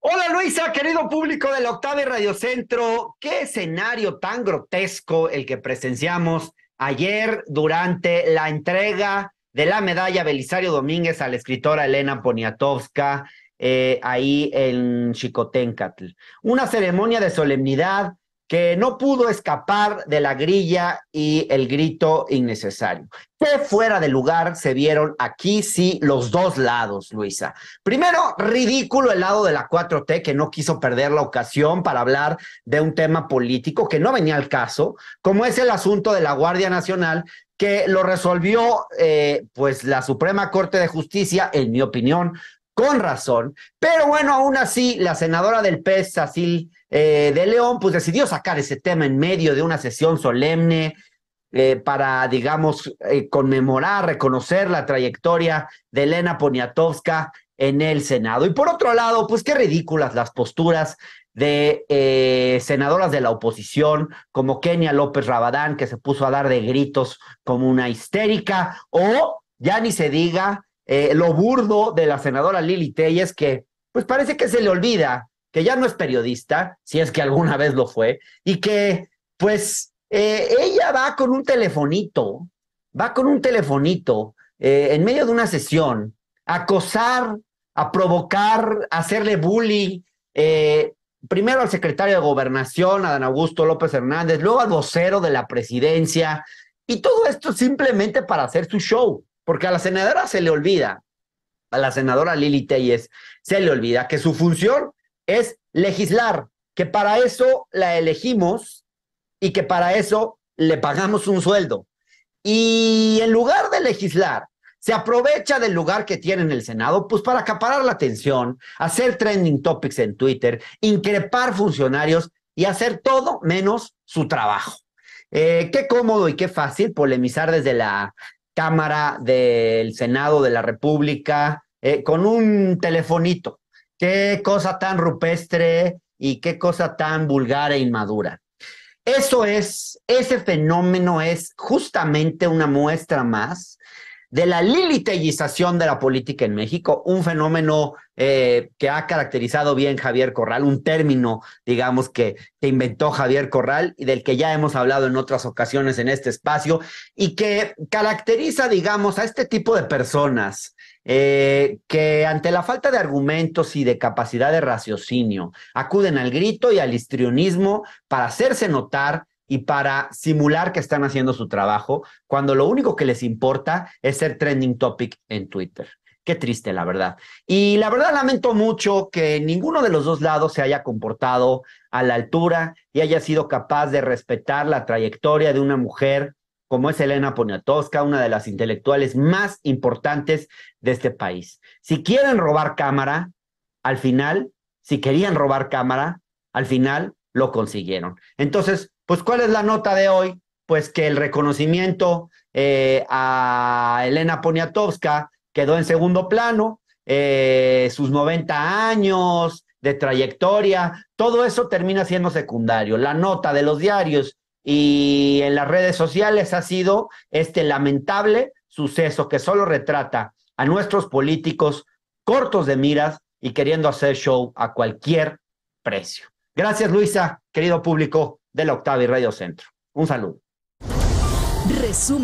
Hola Luisa, querido público de la Octava Radio Centro. Qué escenario tan grotesco el que presenciamos ayer durante la entrega de la medalla Belisario Domínguez a la escritora Elena Poniatowska eh, ahí en Chicotencatl. Una ceremonia de solemnidad que no pudo escapar de la grilla y el grito innecesario. Qué fuera de lugar se vieron aquí sí los dos lados, Luisa. Primero, ridículo el lado de la 4T que no quiso perder la ocasión para hablar de un tema político que no venía al caso, como es el asunto de la Guardia Nacional, que lo resolvió eh, pues la Suprema Corte de Justicia, en mi opinión, con razón. Pero bueno, aún así, la senadora del PES, Cecil eh, de León, pues decidió sacar ese tema en medio de una sesión solemne eh, para, digamos, eh, conmemorar, reconocer la trayectoria de Elena Poniatowska en el Senado. Y por otro lado, pues qué ridículas las posturas de senadoras de la oposición, como Kenia López Rabadán, que se puso a dar de gritos como una histérica, o ya ni se diga eh, lo burdo de la senadora Lili es que pues parece que se le olvida que ya no es periodista, si es que alguna vez lo fue, y que pues eh, ella va con un telefonito, va con un telefonito eh, en medio de una sesión a acosar, a provocar, a hacerle bully, primero al secretario de gobernación, a Dan Augusto López Hernández, luego al vocero de la presidencia, y todo esto simplemente para hacer su show. Porque a la senadora se le olvida, a la senadora Lili Telles, se le olvida que su función es legislar, que para eso la elegimos y que para eso le pagamos un sueldo. Y en lugar de legislar, se aprovecha del lugar que tiene en el Senado, pues para acaparar la atención, hacer trending topics en Twitter, increpar funcionarios y hacer todo menos su trabajo. Eh, qué cómodo y qué fácil polemizar desde la, Cámara del Senado de la República, eh, con un telefonito. Qué cosa tan rupestre y qué cosa tan vulgar e inmadura. Eso es, ese fenómeno es justamente una muestra más de la lilitellización de la política en México, un fenómeno eh, que ha caracterizado bien Javier Corral, un término, digamos, que, inventó Javier Corral y del que ya hemos hablado en otras ocasiones en este espacio y que caracteriza, digamos, a este tipo de personas eh, que ante la falta de argumentos y de capacidad de raciocinio acuden al grito y al histrionismo para hacerse notar y para simular que están haciendo su trabajo, cuando lo único que les importa es ser trending topic en Twitter. Qué triste, la verdad. Y la verdad lamento mucho que ninguno de los dos lados se haya comportado a la altura y haya sido capaz de respetar la trayectoria de una mujer como es Elena Poniatowska, una de las intelectuales más importantes de este país. Si quieren robar cámara, al final, si querían robar cámara, al final lo consiguieron. Entonces, pues, ¿cuál es la nota de hoy? Pues que el reconocimiento eh, a Elena Poniatowska quedó en segundo plano, eh, sus 90 años de trayectoria, todo eso termina siendo secundario. La nota de los diarios y en las redes sociales ha sido este lamentable suceso que solo retrata a nuestros políticos cortos de miras y queriendo hacer show a cualquier precio. Gracias, Luisa, querido público de la Octava y Radio Centro. Un saludo.